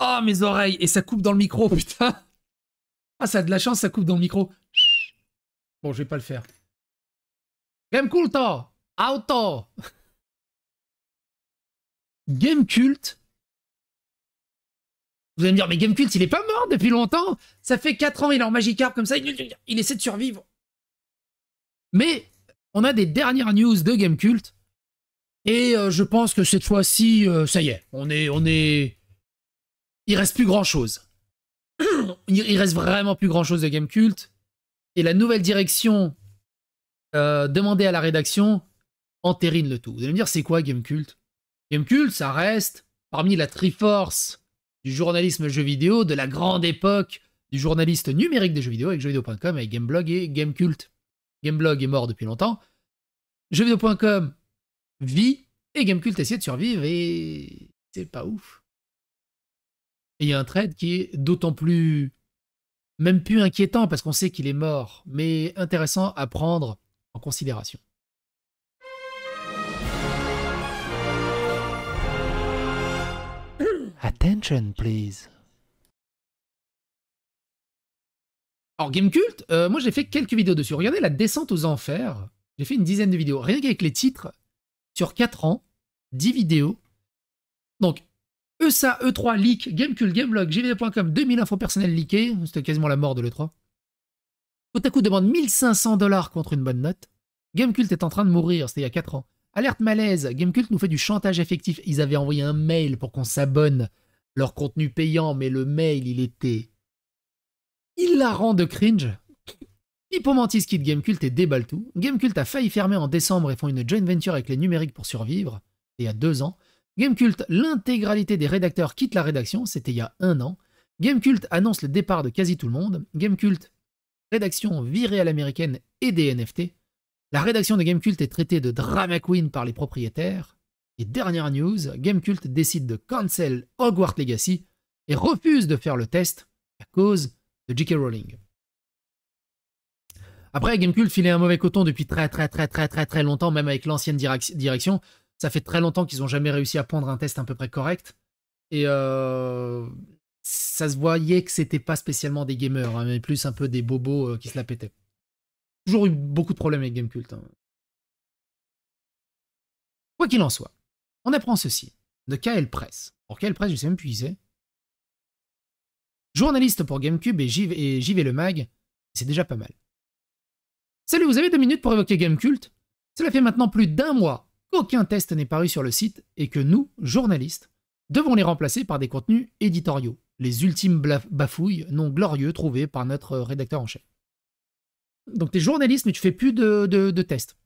Oh, mes oreilles Et ça coupe dans le micro, putain Ah, ça a de la chance, ça coupe dans le micro. Bon, je vais pas le faire. Game culto hein. Auto hein. Game cult Vous allez me dire, mais Game cult, il est pas mort depuis longtemps Ça fait 4 ans, il est en Magikarp comme ça, il, essaie de survivre. Mais on a des dernières news de Game cult. Et euh, je pense que cette fois-ci, euh, ça y est, on est, on est, il reste plus grand chose. il reste vraiment plus grand chose de Game Cult. Et la nouvelle direction euh, demandée à la rédaction entérine le tout. Vous allez me dire, c'est quoi Game Cult ça reste parmi la triforce du journalisme jeux vidéo de la grande époque du journaliste numérique des jeux vidéo avec jeuxvideo.com, avec Gameblog et Gamecult. Gameblog est mort depuis longtemps. Jeuxvideo.com vit et Gamecult essaie de survivre et c'est pas ouf. Et il y a un trade qui est d'autant plus, même plus inquiétant parce qu'on sait qu'il est mort, mais intéressant à prendre en considération. Attention, please. Alors, Game Cult, euh, moi j'ai fait quelques vidéos dessus. Regardez la descente aux enfers. J'ai fait une dizaine de vidéos, rien qu'avec les titres, sur 4 ans, 10 vidéos. Donc, ESA, E3, Leak, Gamecult, Gameblog, JV.com, 2000 infos personnelles leakées. C'était quasiment la mort de l'E3. Otaku demande 1500 dollars contre une bonne note. Gamecult est en train de mourir, c'était il y a 4 ans. Alerte malaise, Gamecult nous fait du chantage effectif. Ils avaient envoyé un mail pour qu'on s'abonne leur contenu payant, mais le mail, il était Il la rend de cringe. Hippomantis quitte Gamecult et déballe tout. Gamecult a failli fermer en décembre et font une joint venture avec les numériques pour survivre, il y a deux ans. Gamecult, l'intégralité des rédacteurs quitte la rédaction, c'était il y a un an. Gamecult annonce le départ de quasi tout le monde. Gamecult, rédaction virée à l'américaine et des NFT. La rédaction de Gamecult est traitée de drama queen par les propriétaires. Et dernière news, Gamecult décide de cancel Hogwarts Legacy et refuse de faire le test à cause de J.K. Rowling. Après, Gamecult filait un mauvais coton depuis très très très très très très longtemps, même avec l'ancienne direction. Ça fait très longtemps qu'ils n'ont jamais réussi à prendre un test à peu près correct. Et euh, ça se voyait que c'était pas spécialement des gamers, hein, mais plus un peu des bobos euh, qui se la pétaient. Toujours eu beaucoup de problèmes avec Gamecult. Hein. Quoi qu'il en soit, on apprend ceci de KL Press. Pour KL Press, je sais même plus qui c'est. Journaliste pour GameCube et JV, et JV le Mag, c'est déjà pas mal. Salut, vous avez deux minutes pour évoquer Gamecult Cela fait maintenant plus d'un mois qu'aucun test n'est paru sur le site et que nous, journalistes, devons les remplacer par des contenus éditoriaux, les ultimes bafouilles non glorieux trouvées par notre rédacteur en chef. Donc t'es journaliste mais tu fais plus de, tests.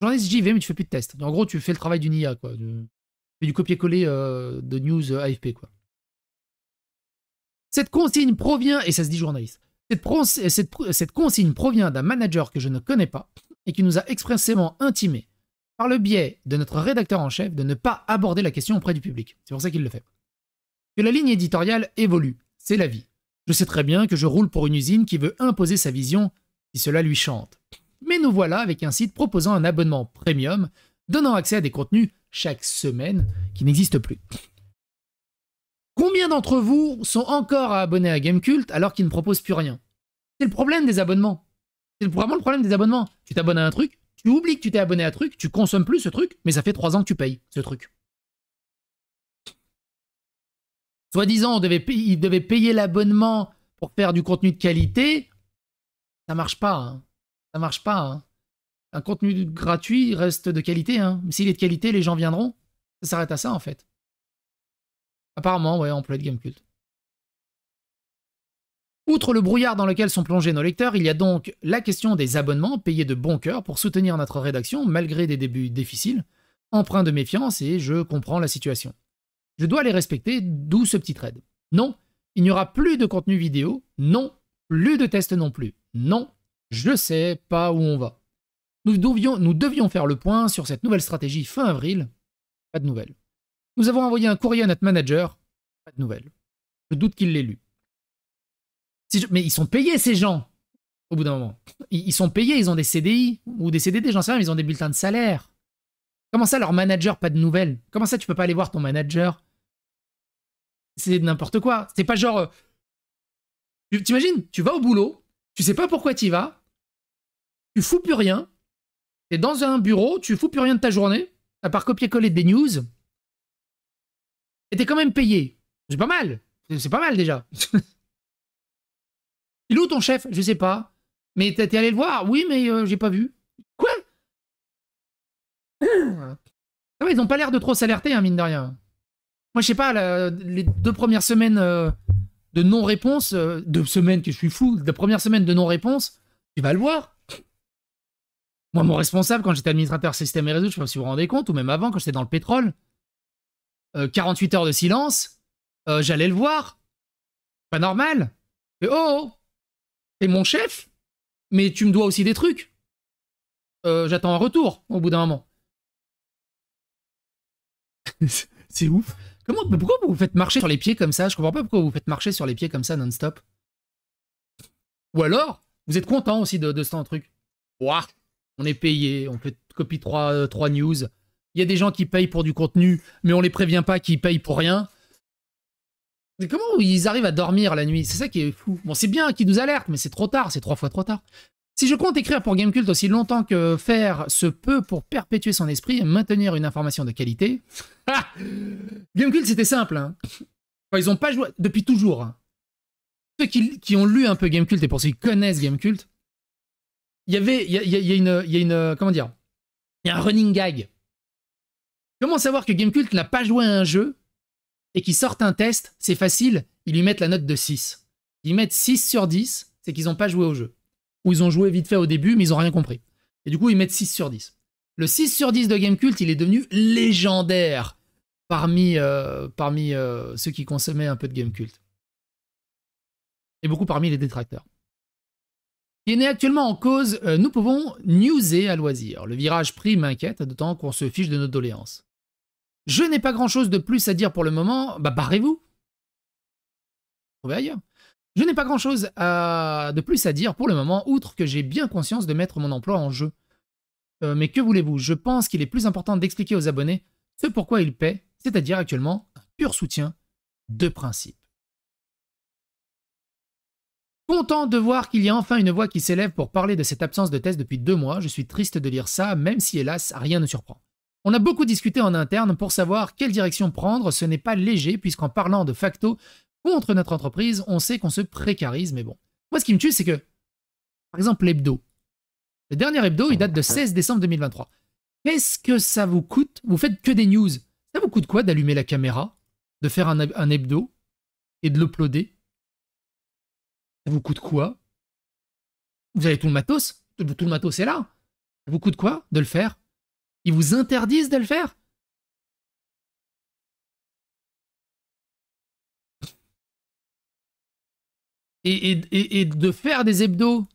Journaliste j'y vais mais tu fais plus de tests. En gros tu fais le travail d'une IA quoi. Tu fais du copier-coller euh, de news AFP quoi. Cette consigne provient, et ça se dit journaliste, cette consigne provient d'un manager que je ne connais pas et qui nous a expressément intimé par le biais de notre rédacteur en chef, de ne pas aborder la question auprès du public. C'est pour ça qu'il le fait. Que la ligne éditoriale évolue, c'est la vie. Je sais très bien que je roule pour une usine qui veut imposer sa vision si cela lui chante. Mais nous voilà avec un site proposant un abonnement premium, donnant accès à des contenus chaque semaine qui n'existent plus. Combien d'entre vous sont encore abonnés à Gamecult alors qu'ils ne proposent plus rien C'est le problème des abonnements. C'est vraiment le problème des abonnements. Tu t'abonnes à un truc, tu oublies que tu t'es abonné à un truc, tu consommes plus ce truc, mais ça fait trois ans que tu payes ce truc. Soi-disant, il devait payer, ils payer l'abonnement pour faire du contenu de qualité. Ça marche pas. Hein. Ça marche pas. Hein. Un contenu gratuit reste de qualité. Hein. S'il est de qualité, les gens viendront. Ça s'arrête à ça, en fait. Apparemment, ouais, on peut être Cult. Outre le brouillard dans lequel sont plongés nos lecteurs, il y a donc la question des abonnements payés de bon cœur pour soutenir notre rédaction malgré des débuts difficiles, empreints de méfiance et je comprends la situation. Je dois les respecter, d'où ce petit trade. Non, il n'y aura plus de contenu vidéo, non, plus de tests non plus, non, je sais pas où on va. nous devions faire le point sur cette nouvelle stratégie fin avril, pas de nouvelles. Nous avons envoyé un courrier à notre manager, pas de nouvelles. Je doute qu'il l'ait lu. Mais ils sont payés, ces gens, au bout d'un moment. Ils sont payés, ils ont des CDI ou des CDD, j'en sais rien, mais ils ont des bulletins de salaire. Comment ça, leur manager, pas de nouvelles Comment ça, tu peux pas aller voir ton manager C'est n'importe quoi. C'est pas genre. Euh, t'imagines Tu vas au boulot, tu sais pas pourquoi y vas, tu fous plus rien, t'es dans un bureau, tu fous plus rien de ta journée, à part copier-coller des news, et t'es quand même payé. C'est pas mal. C'est pas mal déjà. Il est où ton chef Je sais pas. Mais t'es allé le voir Oui, mais euh, j'ai pas vu. Quoi ah oui, Ils ont pas l'air de trop s'alerter, hein, mine de rien. Moi, je sais pas, les deux premières semaines euh, de non-réponse, euh, deux semaines que je suis fou, la première semaine de non-réponse, tu vas le voir. Moi, mon responsable, quand j'étais administrateur système et réseau, je sais pas si vous vous rendez compte, ou même avant, quand j'étais dans le pétrole, 48 heures de silence, j'allais le voir. Pas normal. Mais oh, oh. T'es mon chef, mais tu me dois aussi des trucs. Euh, j'attends un retour au bout d'un moment. c'est ouf. Comment, mais pourquoi vous faites marcher sur les pieds comme ça Je comprends pas pourquoi vous faites marcher sur les pieds comme ça non-stop. Ou alors, vous êtes content aussi de, ce temps de truc. Ouah, on est payé, on fait copie 3, 3 euh, news. Il y a des gens qui payent pour du contenu, mais on les prévient pas qu'ils payent pour rien comment ils arrivent à dormir la nuit C'est ça qui est fou. Bon, c'est bien qu'ils nous alertent, mais c'est trop tard, c'est trois fois trop tard. Si je compte écrire pour Gamecult aussi longtemps que faire ce peut pour perpétuer son esprit et maintenir une information de qualité... Ah, Gamecult, c'était simple. Hein. ils n'ont pas joué depuis toujours. Hein. Ceux qui, ont lu un peu Gamecult et pour ceux qui connaissent Gamecult, il y avait... Il y, y a une... Comment dire Il y a un running gag. Comment savoir que Gamecult n'a pas joué à un jeu et qui sortent un test, c'est facile, ils lui mettent la note de 6. Ils mettent 6 sur 10, c'est qu'ils n'ont pas joué au jeu. Ou ils ont joué vite fait au début, mais ils n'ont rien compris. Et du coup, ils mettent 6 sur 10. Le 6 sur 10 de Gamecult, il est devenu légendaire parmi, euh, euh, ceux qui consommaient un peu de Gamecult. Et beaucoup parmi les détracteurs. Qui est né actuellement en cause, euh, nous pouvons newser à loisir. Le virage pris m'inquiète, d'autant qu'on se fiche de nos doléances. Je n'ai pas grand-chose de plus à dire pour le moment. Bah, barrez-vous. Trouvez ailleurs. Je n'ai pas grand-chose de plus à dire pour le moment, outre que j'ai bien conscience de mettre mon emploi en jeu. Euh, mais que voulez-vous Je pense qu'il est plus important d'expliquer aux abonnés ce pourquoi ils paient, c'est-à-dire actuellement un pur soutien de principe. Content de voir qu'il y a enfin une voix qui s'élève pour parler de cette absence de test depuis deux mois, je suis triste de lire ça, même si hélas, rien ne surprend. On a beaucoup discuté en interne pour savoir quelle direction prendre, ce n'est pas léger puisqu'en parlant de facto contre notre entreprise, on sait qu'on se précarise, mais bon. Moi ce qui me tue c'est que, par exemple l'hebdo, le dernier hebdo il date de 16 décembre 2023. Qu'est-ce que ça vous coûte Vous faites que des news. Ça vous coûte quoi d'allumer la caméra, de faire un, un hebdo et de l'uploader Ça vous coûte quoi Vous avez tout le matos Tout le matos est là. Ça vous coûte quoi de le faire ils vous interdisent de le faire et, de faire des hebdos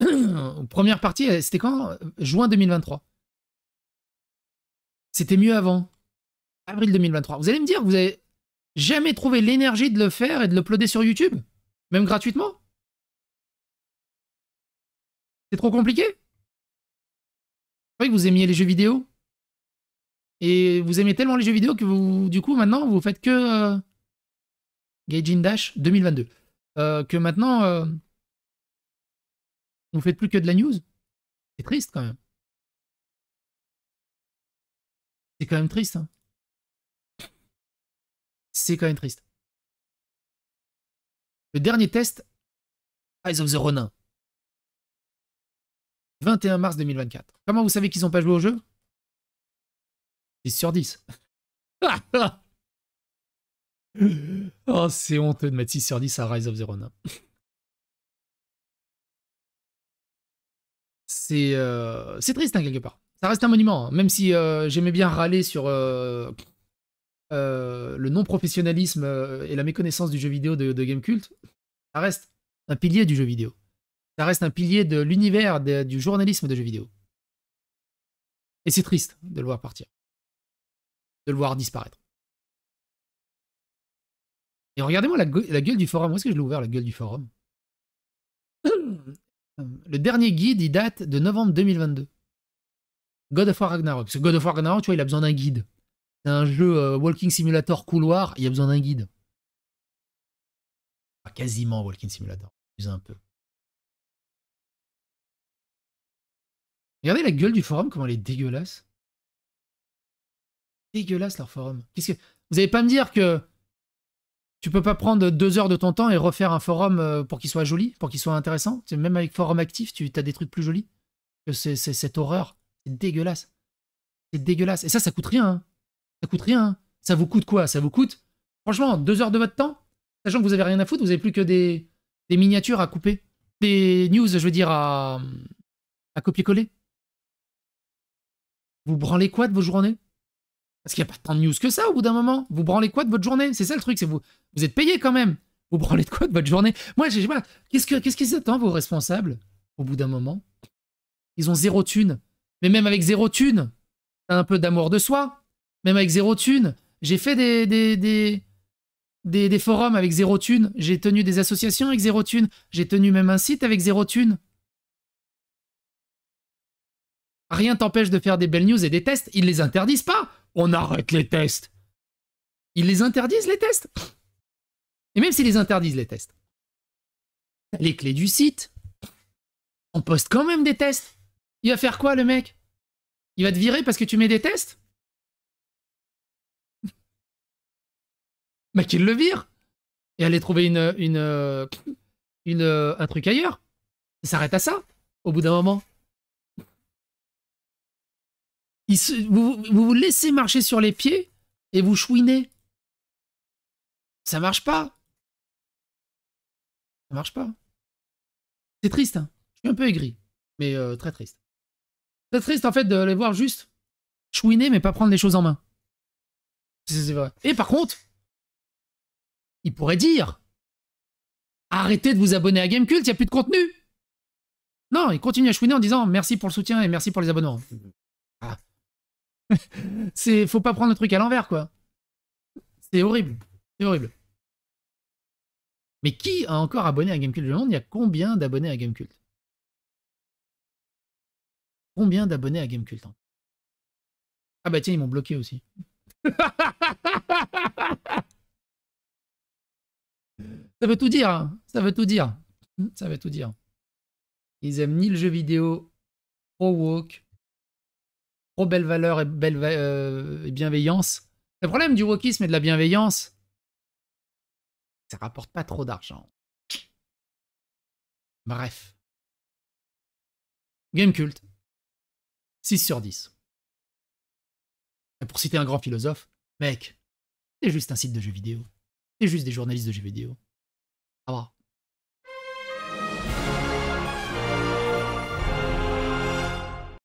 première partie, euh, c'était quand euh, Juin 2023. C'était mieux avant. Avril 2023. Vous allez me dire, vous avez jamais trouvé l'énergie de le faire et de l'uploader sur YouTube Même gratuitement C'est trop compliqué que vous aimiez les jeux vidéo et vous aimez tellement les jeux vidéo que vous, du coup, maintenant, vous faites que euh, gaging Dash 2022. Euh, que maintenant, euh, vous faites plus que de la news. C'est triste quand même. C'est quand même triste. Hein. C'est quand même triste. Le dernier test, Eyes of the Ronin. 21 mars 2024. Comment vous savez qu'ils n'ont pas joué au jeu 6 sur 10. oh, c'est honteux de mettre 6 sur 10 à Rise of Zero euh, C'est triste, hein, quelque part. Ça reste un monument, hein, même si euh, j'aimais bien râler sur euh, le non-professionnalisme et la méconnaissance du jeu vidéo de, de Cult. Ça reste un pilier du jeu vidéo ça reste un pilier de l'univers du journalisme de jeux vidéo. Et c'est triste de le voir partir, de le voir disparaître. Et regardez-moi la, gueule du forum. Où est-ce que je l'ai ouvert, la gueule du forum Le dernier guide, il date de novembre 2022. God of War Ragnarok. Parce God of War Ragnarok, tu vois, il a besoin d'un guide. C'est un jeu euh, Walking Simulator couloir, il a besoin d'un guide. quasiment Walking Simulator, plus un peu. Regardez la gueule du forum, comment elle est dégueulasse. Dégueulasse leur forum. quest que... Vous n'allez pas me dire que tu peux pas prendre deux heures de ton temps et refaire un forum euh, pour qu'il soit joli, pour qu'il soit intéressant. Même avec forum actif, tu as des trucs plus jolis que c'est cette horreur. C'est dégueulasse. C'est dégueulasse. Et ça, ça coûte rien. Hein. Ça coûte rien. Hein. Ça vous coûte quoi Ça vous coûte, franchement, deux heures de votre temps, sachant que vous avez rien à foutre, vous avez plus que des, miniatures à couper. Des news, je veux dire, à copier-coller. Vous branlez quoi de vos journées Parce qu'il n'y a pas tant de news que ça au bout d'un moment. Vous branlez quoi de votre journée C'est ça le truc, c'est vous, vous êtes payé quand même. Vous branlez de quoi de votre journée Moi, je sais Qu'est-ce qu'ils attendent, vos responsables, au bout d'un moment Ils ont zéro thune. Mais même avec zéro thune, t'as un peu d'amour de soi. Même avec zéro thune, j'ai fait des, des, des... des, forums avec zéro thune, j'ai tenu des associations avec zéro thune, j'ai tenu même un site avec zéro thune. Rien t'empêche de faire des belles news et des tests. Ils les interdisent pas. On arrête les tests. Ils les interdisent les tests. Et même s'ils les interdisent les tests, les clés du site. On poste quand même des tests. Il va faire quoi le mec Il va te virer parce que tu mets des tests Mais bah, qu'il le vire et aller trouver une, une, une, euh, un truc ailleurs. Ça s'arrête à ça au bout d'un moment vous, vous, laissez marcher sur les pieds et vous chouinez. Ça marche pas. Ça marche pas. C'est triste. Hein. Je suis un peu aigri, mais euh, très triste. Très triste en fait de les voir juste chouiner mais pas prendre les choses en main. C'est vrai. Et par contre, il pourrait dire arrêtez de vous abonner à Gamecult, il n'y a plus de contenu. Non, il continue à chouiner en disant merci pour le soutien et merci pour les abonnements. Mmh. Ah. c'est, faut pas prendre le truc à l'envers, quoi. C'est horrible. C'est horrible. Mais qui a encore abonné à Gamecult Le monde, il y a combien d'abonnés à Gamecult Combien d'abonnés à Gamecult hein Ah bah tiens, ils m'ont bloqué aussi. Ça veut tout dire, hein. ça veut tout dire. Ça veut tout dire. Ils aiment ni le jeu vidéo, pro trop belle valeur et, belle euh, bienveillance. Le problème du wokisme et de la bienveillance, ça rapporte pas trop d'argent. Bref. Game cult. 6 sur 10. pour citer un grand philosophe, mec, c'est juste un site de jeux vidéo. C'est juste des journalistes de jeux vidéo. Ah,